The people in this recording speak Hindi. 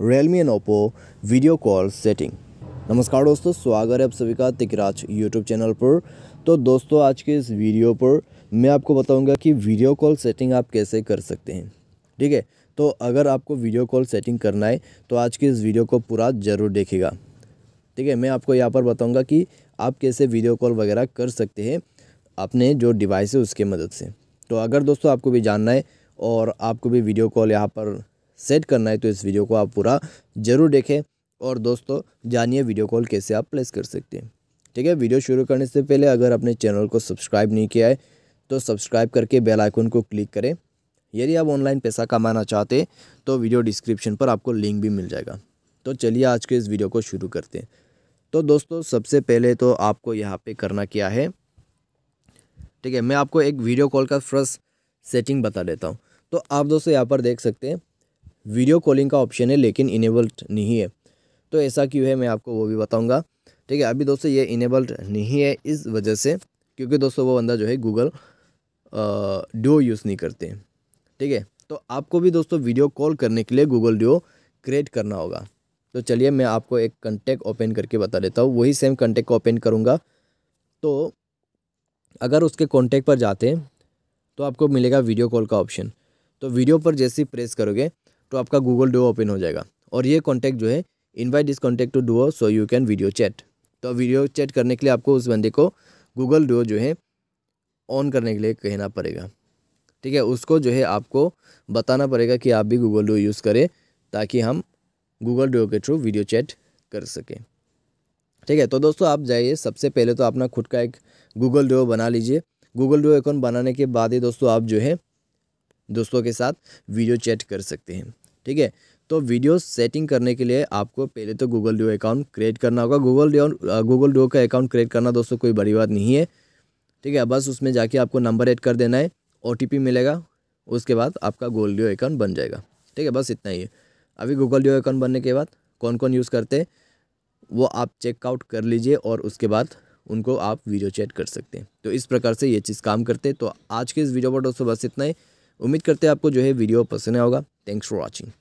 Realme and Oppo video call setting नमस्कार दोस्तों स्वागत है आप सभी का तिकराज यूट्यूब चैनल पर तो दोस्तों आज के इस वीडियो पर मैं आपको बताऊंगा कि वीडियो कॉल सेटिंग आप कैसे कर सकते हैं ठीक है तो अगर आपको वीडियो कॉल सेटिंग करना है तो आज के इस वीडियो को पूरा ज़रूर देखेगा ठीक है मैं आपको यहाँ पर बताऊँगा कि आप कैसे वीडियो कॉल वगैरह कर सकते हैं अपने जो डिवाइस है उसके मदद से तो अगर दोस्तों आपको भी जानना है और आपको भी वीडियो कॉल यहाँ पर सेट करना है तो इस वीडियो को आप पूरा ज़रूर देखें और दोस्तों जानिए वीडियो कॉल कैसे आप प्लेस कर सकते हैं ठीक है वीडियो शुरू करने से पहले अगर अपने चैनल को सब्सक्राइब नहीं किया है तो सब्सक्राइब करके बेल आइकन को क्लिक करें यदि आप ऑनलाइन पैसा कमाना चाहते हैं तो वीडियो डिस्क्रिप्शन पर आपको लिंक भी मिल जाएगा तो चलिए आज के इस वीडियो को शुरू करते हैं तो दोस्तों सबसे पहले तो आपको यहाँ पर करना क्या है ठीक है मैं आपको एक वीडियो कॉल का फर्स्ट सेटिंग बता देता हूँ तो आप दोस्तों यहाँ पर देख सकते हैं वीडियो कॉलिंग का ऑप्शन है लेकिन इनेबल्ड नहीं है तो ऐसा क्यों है मैं आपको वो भी बताऊँगा ठीक है अभी दोस्तों ये इनेबल्ड नहीं है इस वजह से क्योंकि दोस्तों वो बंदा जो है गूगल ड्यो यूज़ नहीं करते ठीक है तो आपको भी दोस्तों वीडियो कॉल करने के लिए गूगल ड्यो क्रिएट करना होगा तो चलिए मैं आपको एक कंटेक्ट ओपन करके बता देता हूँ वही सेम कंटेक्ट को ओपन करूँगा तो अगर उसके कॉन्टैक्ट पर जाते हैं तो आपको मिलेगा वीडियो कॉल का ऑप्शन तो वीडियो पर जैसे ही प्रेस करोगे तो आपका गूगल डो ओपन हो जाएगा और ये कॉन्टैक्ट जो है invite this contact to Duo so you can video chat तो वीडियो चैट करने के लिए आपको उस बंदे को गूगल डो जो है ऑन करने के लिए कहना पड़ेगा ठीक है उसको जो है आपको बताना पड़ेगा कि आप भी गूगल डो यूज़ करें ताकि हम गूगल डो के थ्रू वीडियो चैट कर सकें ठीक है तो दोस्तों आप जाइए सबसे पहले तो अपना खुद का एक गूगल डो बना लीजिए गूगल डो अकाउंट बनाने के बाद ही दोस्तों आप जो है दोस्तों के साथ वीडियो चैट कर सकते हैं ठीक है तो वीडियो सेटिंग करने के लिए आपको पहले तो गूगल डो अकाउंट क्रिएट करना होगा गूगल डो गूगल डो का अकाउंट क्रिएट करना दोस्तों कोई बड़ी बात नहीं है ठीक है बस उसमें जाके आपको नंबर ऐड कर देना है ओ मिलेगा उसके बाद आपका गूगल डो अकाउंट बन जाएगा ठीक है बस इतना ही है अभी गूगल डो अकाउंट बनने के बाद कौन कौन यूज़ करते हैं वो आप चेकआउट कर लीजिए और उसके बाद उनको आप वीडियो चैट कर सकते हैं तो इस प्रकार से ये चीज़ काम करते हैं तो आज के इस वीडियो पर दोस्तों बस इतना ही उम्मीद करते हैं आपको जो है वीडियो पसंद आएगा थैंक्स फॉर वॉचिंग